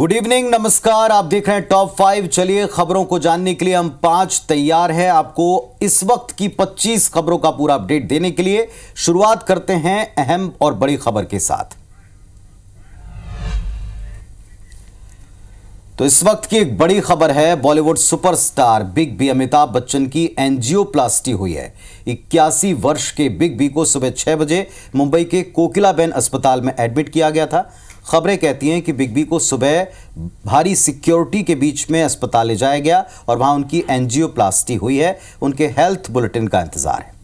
Good evening नमस्कार आप देख रहे हैं टॉप फाइव चलिए खबरों को जानने के लिए हम पांच तैयार हैं आपको इस वक्त की 25 खबरों का पूरा अपडेट देने के लिए शुरुआत करते हैं अहम और बड़ी खबर के साथ तो इस वक्त की एक बड़ी खबर है Bollywood superstar big B Amitabh Bachchan की एंजियोप्लास्टी हुई है इक्यासी वर्ष के बिग बी को सुबह छह बजे मुंबई के कोकिलाबेन अस्पताल में एडमिट किया गया था खबरें कहती हैं कि बिग बी को सुबह भारी सिक्योरिटी के बीच में अस्पताल ले जाया गया और वहां उनकी एनजीओप्लास्टी हुई है उनके हेल्थ बुलेटिन का इंतजार है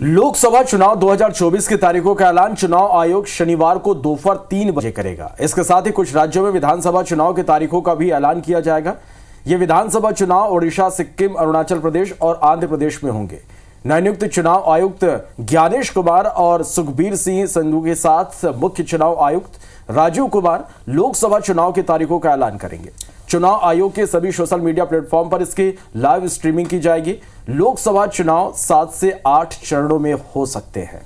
लोकसभा चुनाव 2024 की तारीखों का ऐलान चुनाव आयोग शनिवार को दोपहर तीन बजे करेगा इसके साथ ही कुछ राज्यों में विधानसभा चुनाव की तारीखों का भी ऐलान किया जाएगा ये विधानसभा चुनाव ओडिशा सिक्किम अरुणाचल प्रदेश और आंध्र प्रदेश में होंगे नवनियुक्त चुनाव आयुक्त ज्ञानेश कुमार और सुखबीर सिंह संधू के साथ मुख्य चुनाव आयुक्त राजीव कुमार लोकसभा चुनाव की तारीखों का ऐलान करेंगे चुनाव आयोग के सभी सोशल मीडिया प्लेटफॉर्म पर इसकी लाइव स्ट्रीमिंग की जाएगी लोकसभा चुनाव सात से आठ चरणों में हो सकते हैं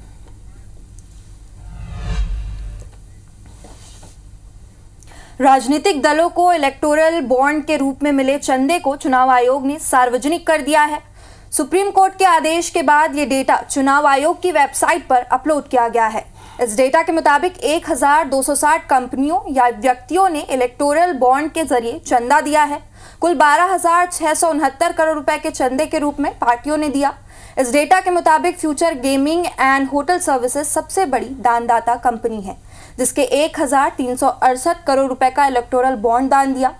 राजनीतिक दलों को इलेक्टोरल बॉन्ड के रूप में मिले चंदे को चुनाव आयोग ने सार्वजनिक कर दिया है सुप्रीम कोर्ट के आदेश के बाद ये डेटा चुनाव आयोग की वेबसाइट पर अपलोड किया गया है इस डेटा के मुताबिक 1,260 कंपनियों या व्यक्तियों ने इलेक्टोरल बॉन्ड के जरिए चंदा दिया है कुल बारह करोड़ रुपए के चंदे के रूप में पार्टियों ने दिया इस डेटा के मुताबिक Future Gaming and Hotel Services सबसे बड़ी दानदाता कंपनी है जिसके एक करोड़ रुपए का इलेक्टोरल बॉन्ड दान दिया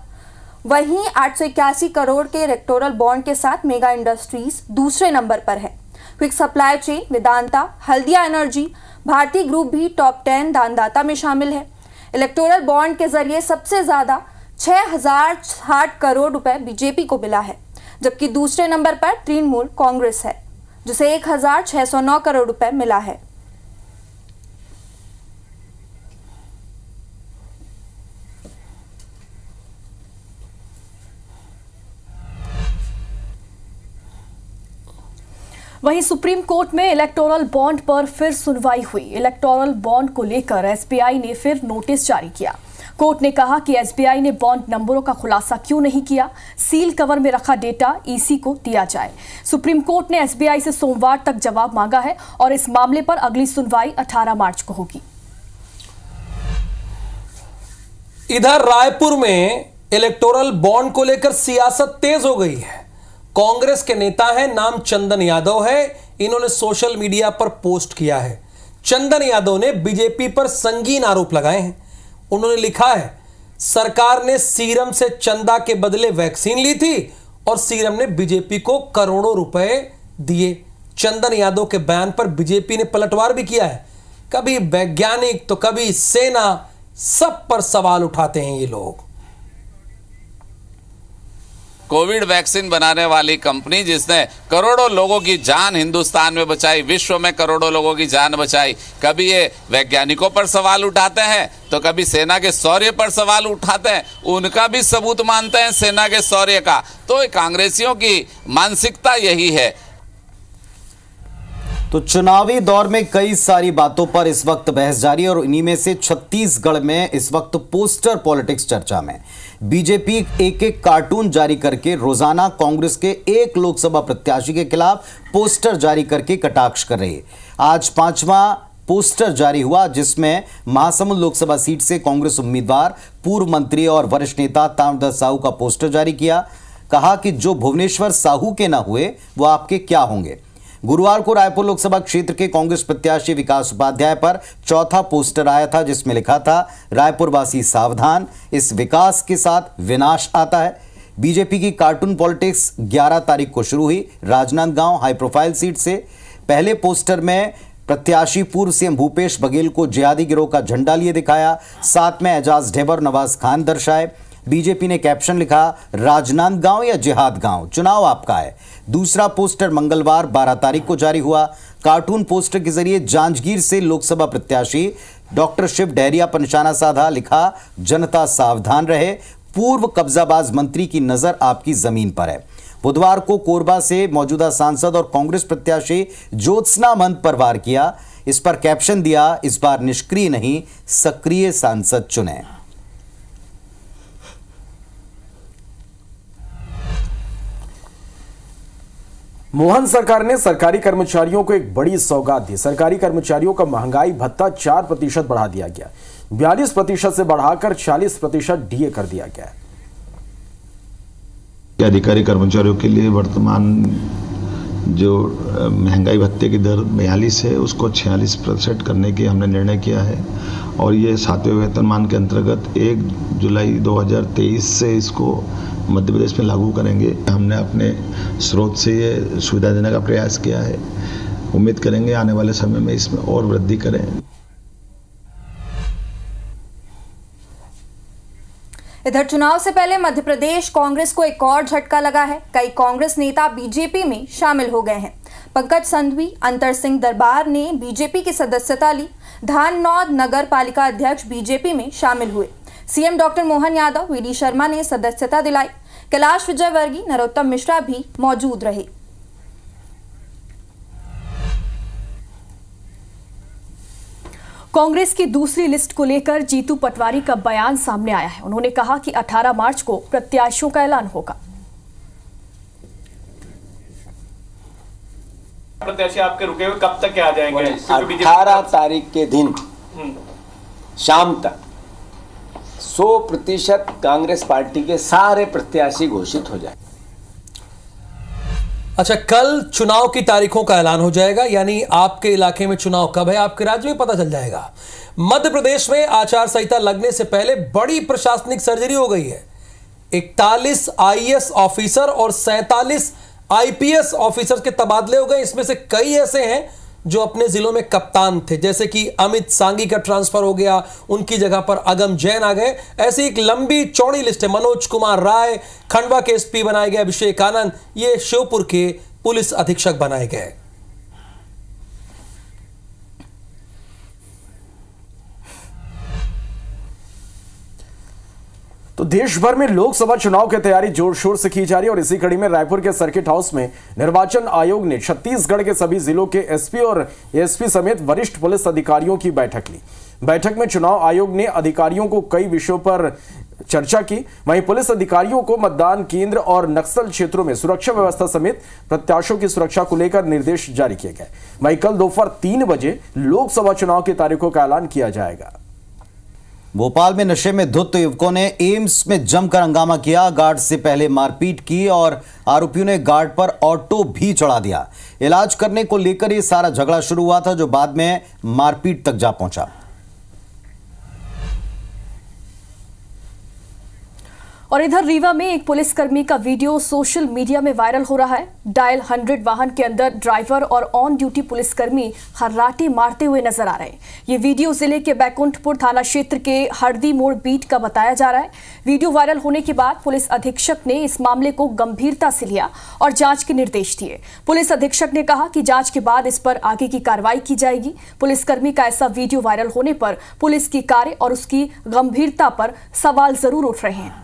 वहीं आठ करोड़ के इलेक्टोरल बॉन्ड के साथ मेगा इंडस्ट्रीज दूसरे नंबर पर है Quick Supply Chain Vedanta Haldia Energy भारतीय ग्रुप भी टॉप टेन दानदाता में शामिल है इलेक्टोरल बॉन्ड के जरिए सबसे ज़्यादा छह हजार साठ करोड़ रुपए बीजेपी को मिला है जबकि दूसरे नंबर पर तृणमूल कांग्रेस है जिसे एक हजार छह सौ नौ करोड़ रुपए मिला है वहीं सुप्रीम कोर्ट में इलेक्टोरल बॉन्ड पर फिर सुनवाई हुई इलेक्टोरल बॉन्ड को लेकर एसबीआई ने फिर नोटिस जारी किया कोर्ट ने कहा कि एसबीआई ने बॉन्ड नंबरों का खुलासा क्यों नहीं किया सील कवर में रखा डेटा ईसी को दिया जाए सुप्रीम कोर्ट ने एसबीआई से सोमवार तक जवाब मांगा है और इस मामले पर अगली सुनवाई 18 मार्च को होगी इधर रायपुर में इलेक्टोरल बॉन्ड को लेकर सियासत तेज हो गई है कांग्रेस के नेता हैं नाम चंदन यादव है इन्होंने सोशल मीडिया पर पोस्ट किया है चंदन यादव ने बीजेपी पर संगीन आरोप लगाए हैं उन्होंने लिखा है सरकार ने सीरम से चंदा के बदले वैक्सीन ली थी और सीरम ने बीजेपी को करोड़ों रुपए दिए चंदन यादव के बयान पर बीजेपी ने पलटवार भी किया है कभी वैज्ञानिक तो कभी सेना सब पर सवाल उठाते हैं ये लोग कोविड वैक्सीन बनाने वाली कंपनी जिसने करोड़ों लोगों की जान हिंदुस्तान में बचाई विश्व में करोड़ों लोगों की जान बचाई कभी ये वैज्ञानिकों पर सवाल उठाते हैं तो कभी सेना के शौर्य पर सवाल उठाते हैं उनका भी सबूत मानते हैं सेना के शौर्य का तो कांग्रेसियों की मानसिकता यही है तो चुनावी दौर में कई सारी बातों पर इस वक्त बहस जारी और इन्हीं में से छत्तीसगढ़ में इस वक्त पोस्टर पॉलिटिक्स चर्चा में बीजेपी एक एक कार्टून जारी करके रोजाना कांग्रेस के एक लोकसभा प्रत्याशी के खिलाफ पोस्टर जारी करके कटाक्ष कर रही है आज पांचवा पोस्टर जारी हुआ जिसमें महासमुंद लोकसभा सीट से कांग्रेस उम्मीदवार पूर्व मंत्री और वरिष्ठ नेता तामदास साहू का पोस्टर जारी किया कहा कि जो भुवनेश्वर साहू के ना हुए वो आपके क्या होंगे गुरुवार को रायपुर लोकसभा क्षेत्र के कांग्रेस प्रत्याशी विकास उपाध्याय पर चौथा पोस्टर आया था जिसमें लिखा था रायपुरवासी सावधान इस विकास के साथ विनाश आता है बीजेपी की कार्टून पॉलिटिक्स 11 तारीख को शुरू हुई राजनांदगांव हाई प्रोफाइल सीट से पहले पोस्टर में प्रत्याशी पूर्व सीएम भूपेश बघेल को जियादी गिरोह का झंडा लिए दिखाया साथ में एजाज ढेबर नवाज खान दर्शाए बीजेपी ने कैप्शन लिखा राजनांदगांव या जिहाद गांव चुनाव आपका है दूसरा पोस्टर मंगलवार 12 तारीख को जारी हुआ कार्टून पोस्टर के जरिए जांजगीर से लोकसभा प्रत्याशी डॉक्टर शिव डहरिया पर निशाना साधा लिखा जनता सावधान रहे पूर्व कब्जाबाज मंत्री की नजर आपकी जमीन पर है बुधवार को कोरबा से मौजूदा सांसद और कांग्रेस प्रत्याशी ज्योत्सना मंत पर वार किया इस पर कैप्शन दिया इस बार निष्क्रिय नहीं सक्रिय सांसद चुने मोहन सरकार ने सरकारी कर्मचारियों को एक बड़ी सौगात दी सरकारी कर्मचारियों का महंगाई भत्ता चार प्रतिशत बढ़ा दिया गया बयालीस प्रतिशत से बढ़ाकर चालीस प्रतिशत डीए कर दिया गया अधिकारी कर्मचारियों के लिए वर्तमान जो महंगाई भत्ते की दर बयालीस है उसको छियालीस प्रतिशत करने की हमने निर्णय किया है और ये सातवें वेतनमान के अंतर्गत एक जुलाई दो से इसको मध्य प्रदेश में लागू करेंगे हमने अपने स्रोत से ये सुविधा देने का प्रयास किया है उम्मीद करेंगे आने वाले समय में इसमें और वृद्धि करें इधर चुनाव से पहले मध्य प्रदेश कांग्रेस को एक और झटका लगा है कई कांग्रेस नेता बीजेपी में शामिल हो गए हैं पंकज संधवी अंतर सिंह दरबार ने बीजेपी की सदस्यता ली धाननौद नगर पालिका अध्यक्ष बीजेपी में शामिल हुए CM doctor Mohan Yadav VD Sharma ने सदस्यता दिलाई कैलाश विजयवर्गीय नरोत्तम मिश्रा भी मौजूद रहे कांग्रेस की दूसरी लिस्ट को लेकर जीतू पटवारी का बयान सामने आया है उन्होंने कहा कि 18 मार्च को प्रत्याशियों का ऐलान होगा प्रत्याशी आपके रुके हुए कब तक आ जाएंगे 18 तारीख के दिन हम्म। शाम तक 100 प्रतिशत कांग्रेस पार्टी के सारे प्रत्याशी घोषित हो जाए अच्छा कल चुनाव की तारीखों का ऐलान हो जाएगा यानी आपके इलाके में चुनाव कब है आपके राज्य में पता चल जाएगा मध्य प्रदेश में आचार संहिता लगने से पहले बड़ी प्रशासनिक सर्जरी हो गई है 41 आईएएस ऑफिसर और 47 आईपीएस ऑफिसर के तबादले हो गए इसमें से कई ऐसे हैं जो अपने ज़िलों में कप्तान थे जैसे कि अमित सांगी का ट्रांसफ़र हो गया उनकी जगह पर अगम जैन आ गए ऐसी एक लंबी चौड़ी लिस्ट है मनोज कुमार राय खंडवा के एसपी बनाए गए अभिषेक आनंद ये शिवपुर के पुलिस अधीक्षक बनाए गए तो देश भर में लोकसभा चुनाव की तैयारी जोर शोर से की जा रही है और इसी कड़ी में रायपुर के सर्किट हाउस में निर्वाचन आयोग ने छत्तीसगढ़ के सभी जिलों के एसपी और एसपी समेत वरिष्ठ पुलिस अधिकारियों की बैठक ली बैठक में चुनाव आयोग ने अधिकारियों को कई विषयों पर चर्चा की वहीं पुलिस अधिकारियों को मतदान केंद्र और नक्सल क्षेत्रों में सुरक्षा व्यवस्था समेत प्रत्याशियों की सुरक्षा को लेकर निर्देश जारी किए गए वहीं कल दोपहर तीन बजे लोकसभा चुनाव की तारीखों का ऐलान किया जाएगा भोपाल में नशे में धुत युवकों ने एम्स में जमकर हंगामा किया गार्ड से पहले मारपीट की और आरोपियों ने गार्ड पर ऑटो भी चढ़ा दिया इलाज करने को लेकर ये सारा झगड़ा शुरू हुआ था जो बाद में मारपीट तक जा पहुंचा और इधर रीवा में एक पुलिसकर्मी का वीडियो सोशल मीडिया में वायरल हो रहा है डायल हंड्रेड वाहन के अंदर ड्राइवर और ऑन ड्यूटी पुलिसकर्मी हर्राटे मारते हुए नजर आ रहे हैं ये वीडियो जिले के बैकुंठपुर थाना क्षेत्र के हरदी मोड़ बीट का बताया जा रहा है वीडियो वायरल होने के बाद पुलिस अधीक्षक ने इस मामले को गंभीरता से लिया और जांच के निर्देश दिए पुलिस अधीक्षक ने कहा कि जांच के बाद इस पर आगे की कार्रवाई की जाएगी पुलिसकर्मी का ऐसा वीडियो वायरल होने पर पुलिस की कार्य और उसकी गंभीरता पर सवाल जरूर उठ रहे हैं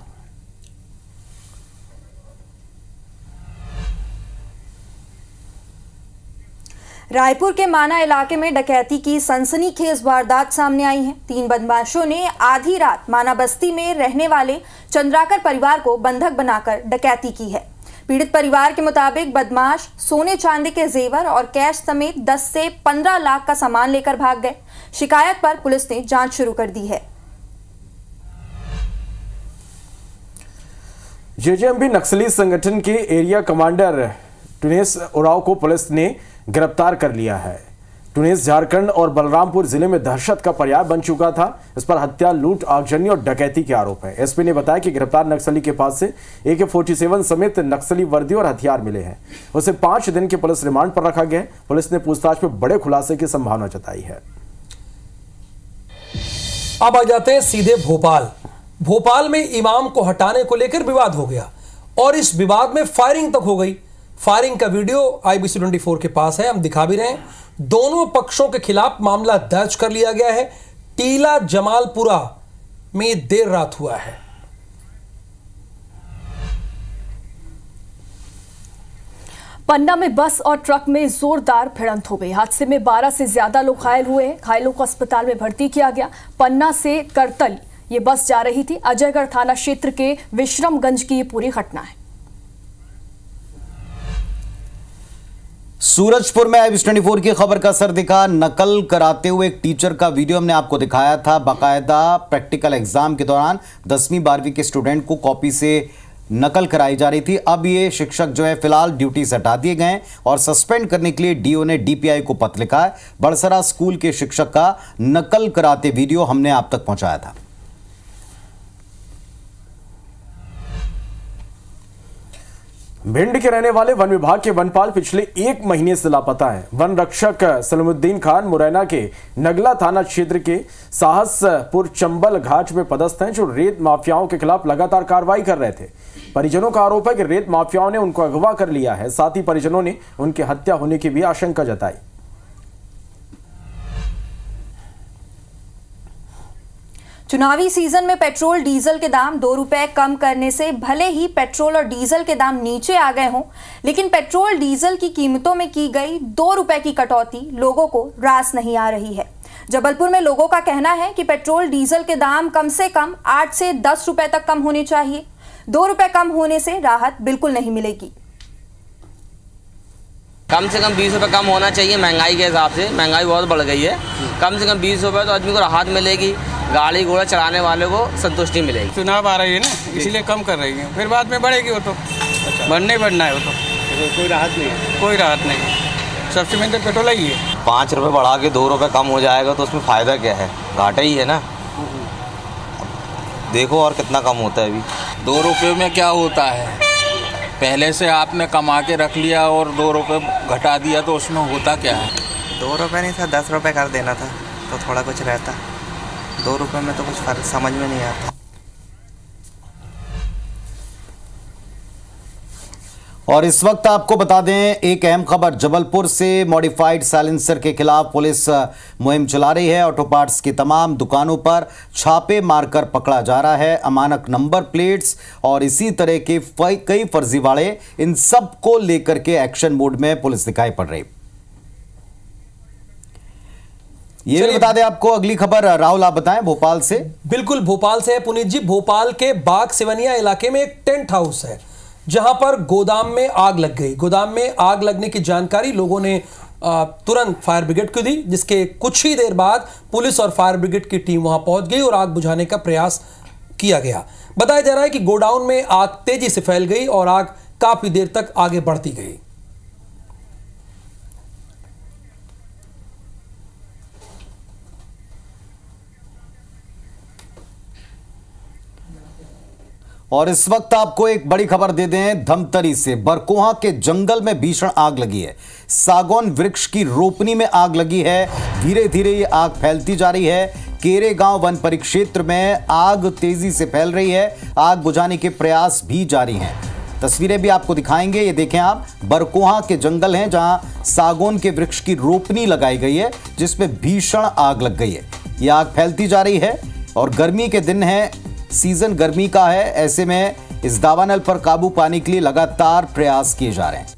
रायपुर के माना इलाके में डकैती की सनसनीखेज वारदात सामने आई है तीन बदमाशों ने आधी रात माना बस्ती में रहने वाले चंद्राकर परिवार को बंधक बनाकर डकैती की है पीड़ित परिवार के मुताबिक बदमाश सोने चांदी के जेवर और कैश समेत 10 से 15 लाख का सामान लेकर भाग गए शिकायत पर पुलिस ने जांच शुरू कर दी है जेजेएमबी नक्सली संगठन के एरिया कमांडर टुनेस उराव को पुलिस ने गिरफ्तार कर लिया है टूनिस झारखंड और बलरामपुर जिले में दहशत का पर्याय बन चुका था इस पर हत्या लूट आगजनी और डकैती के आरोप है एसपी ने बताया कि गिरफ्तार नक्सली के पास से ए के फोर्टी सेवन समेत नक्सली वर्दी और हथियार मिले हैं उसे पांच दिन के पुलिस रिमांड पर रखा गया है पुलिस ने पूछताछ में बड़े खुलासे की संभावना जताई है अब आ जाते हैं सीधे भोपाल भोपाल में इमाम को हटाने को लेकर विवाद हो गया और इस विवाद में फायरिंग तक हो गई फायरिंग का वीडियो आईबीसी ट्वेंटी फोर के पास है हम दिखा भी रहे हैं दोनों पक्षों के खिलाफ मामला दर्ज कर लिया गया है टीला जमालपुरा में देर रात हुआ है पन्ना में बस और ट्रक में जोरदार भिड़ंत हो गई हादसे में 12 से ज्यादा लोग घायल हुए हैं घायलों को अस्पताल में भर्ती किया गया पन्ना से करतल ये बस जा रही थी अजयगढ़ थाना क्षेत्र के विश्रमगंज की ये पूरी घटना है सूरजपुर में आई ट्वेंटी फोर की खबर का असर दिखा नकल कराते हुए एक टीचर का वीडियो हमने आपको दिखाया था बाकायदा प्रैक्टिकल एग्जाम के दौरान दसवीं बारहवीं के स्टूडेंट को कॉपी से नकल कराई जा रही थी अब ये शिक्षक जो है फिलहाल ड्यूटी से हटा दिए गए और सस्पेंड करने के लिए डीओ ने डीपीआई को पत्र लिखा है बड़सरा स्कूल के शिक्षक का नकल कराते वीडियो हमने आप तक पहुंचाया था भिंड के रहने वाले वन विभाग के वनपाल पिछले एक महीने से लापता हैं। वन रक्षक सलमुद्दीन खान मुरैना के नगला थाना क्षेत्र के साहसपुर चंबल घाट में पदस्थ हैं जो रेत माफियाओं के खिलाफ लगातार कार्रवाई कर रहे थे परिजनों का आरोप है कि रेत माफियाओं ने उनको अगवा कर लिया है साथ ही परिजनों ने उनकी हत्या होने की भी आशंका जताई चुनावी सीजन में पेट्रोल डीजल के दाम दो रुपए कम करने से भले ही पेट्रोल और डीजल के दाम नीचे आ गए हों लेकिन पेट्रोल डीजल की कीमतों में की गई दो रुपए की कटौती लोगों को रास नहीं आ रही है जबलपुर में लोगों का कहना है कि पेट्रोल डीजल के दाम कम से कम आठ से दस रुपए तक कम होने चाहिए दो रुपए कम होने से राहत बिल्कुल नहीं मिलेगी कम से कम बीस रुपए कम होना चाहिए महंगाई के हिसाब से महंगाई बहुत बढ़ गई है कम से कम बीस रुपए तो आदमी को राहत मिलेगी गाड़ी घोड़ा चलाने वाले को संतुष्टि मिलेगी चुनाव आ रही है ना इसीलिए कम कर रही है फिर बाद में बढ़ेगी वो तो अच्छा। बढ़ने ही बढ़ना है वो तो।, तो कोई राहत नहीं है कोई राहत नहीं है सबसे मेन तो पेट्रोल ही है पाँच रुपये बढ़ा के दो रुपये कम हो जाएगा तो उसमें फ़ायदा क्या है घाटा ही है ना देखो और कितना कम होता है अभी दो रुपये में क्या होता है पहले से आपने कमा के रख लिया और दो रुपये घटा दिया तो उसमें होता क्या है दो रुपये नहीं था दस रुपये कर देना था तो थोड़ा कुछ रहता दो रुपये में तो कुछ फ़र्क समझ में नहीं आता और इस वक्त आपको बता दें एक अहम खबर जबलपुर से मॉडिफाइड साइलेंसर के खिलाफ पुलिस मुहिम चला रही है ऑटो पार्ट्स की तमाम दुकानों पर छापे मारकर पकड़ा जा रहा है अमानक नंबर प्लेट्स और इसी तरह के कई फर्जीवाड़े इन सब को लेकर के एक्शन मोड में पुलिस दिखाई पड़ रही ये भी बता दें आपको अगली खबर राहुल आप बताएं भोपाल से बिल्कुल भोपाल से है पुनीत जी भोपाल के बाग सिवनिया इलाके में एक टेंट हाउस है जहां पर गोदाम में आग लग गई गोदाम में आग लगने की जानकारी लोगों ने तुरंत फायर ब्रिगेड को दी जिसके कुछ ही देर बाद पुलिस और फायर ब्रिगेड की टीम वहां पहुंच गई और आग बुझाने का प्रयास किया गया बताया जा रहा है कि गोडाउन में आग तेजी से फैल गई और आग काफी देर तक आगे बढ़ती गई और इस वक्त आपको एक बड़ी खबर दे दें धमतरी से बरकोहा के जंगल में भीषण आग लगी है सागौन वृक्ष की रोपनी में आग लगी है धीरे धीरे ये आग फैलती जा रही है केरे गांव वन परिक्षेत्र में आग तेजी से फैल रही है आग बुझाने के प्रयास भी जारी हैं तस्वीरें भी आपको दिखाएंगे ये देखें आप बरकोहा के जंगल हैं जहां सागौन के वृक्ष की रोपनी लगाई गई है जिसमें भीषण आग लग गई है ये आग फैलती जा रही है और गर्मी के दिन है सीजन गर्मी का है ऐसे में इस दावानल पर काबू पाने के लिए लगातार प्रयास किए जा रहे हैं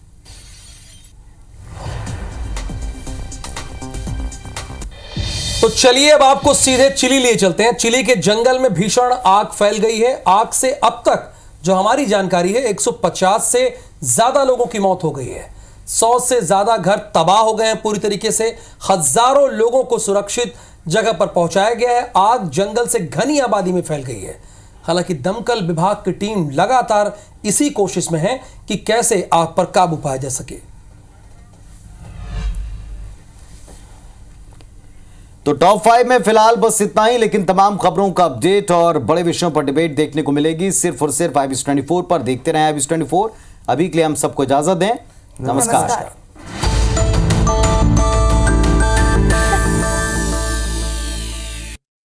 तो चलिए अब आपको सीधे चिली लिए चलते हैं चिली के जंगल में भीषण आग फैल गई है आग से अब तक जो हमारी जानकारी है 150 से ज्यादा लोगों की मौत हो गई है सौ से ज्यादा घर तबाह हो गए हैं पूरी तरीके से हजारों लोगों को सुरक्षित जगह पर पहुंचाया गया है आग जंगल से घनी आबादी में फैल गई है हालांकि दमकल विभाग की टीम लगातार इसी कोशिश में है कि कैसे आग पर काबू पाया जा सके तो टॉप फाइव में फिलहाल बस इतना ही लेकिन तमाम खबरों का अपडेट और बड़े विषयों पर डिबेट देखने को मिलेगी सिर्फ और सिर्फ आई ट्वेंटी फोर पर देखते रहे आई ट्वेंटी फोर अभी के लिए हम सबको इजाजत दें नमस्कार, नमस्कार।